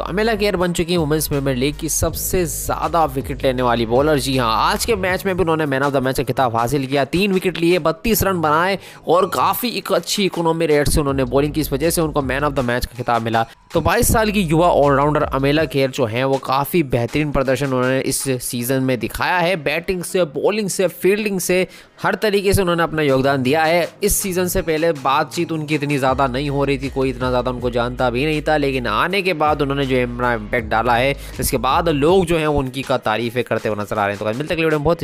तो अमेला केयर बन चुकी है वुमेंस प्रीमियर लीग की सबसे ज़्यादा विकेट लेने वाली बॉलर जी हाँ आज के मैच में भी उन्होंने मैन ऑफ द मैच का खिताब हासिल किया तीन विकेट लिए बत्तीस रन बनाए और काफ़ी एक अच्छी इकोनॉमी रेट से उन्होंने बॉलिंग की इस वजह से उनको मैन ऑफ द मैच का खिताब मिला तो 22 साल की युवा ऑलराउंडर अमेला खेर जो हैं वो काफ़ी बेहतरीन प्रदर्शन उन्होंने इस सीज़न में दिखाया है बैटिंग से बॉलिंग से फील्डिंग से हर तरीके से उन्होंने अपना योगदान दिया है इस सीज़न से पहले बातचीत उनकी इतनी ज़्यादा नहीं हो रही थी कोई इतना ज़्यादा उनको जानता भी नहीं था लेकिन आने के बाद उन्होंने जो अपना इम्पैक्ट डाला है इसके बाद लोग जो हैं उनकी का तारीफ़ें करते हुए नजर आ रहे हैं तो मिलते हैं बहुत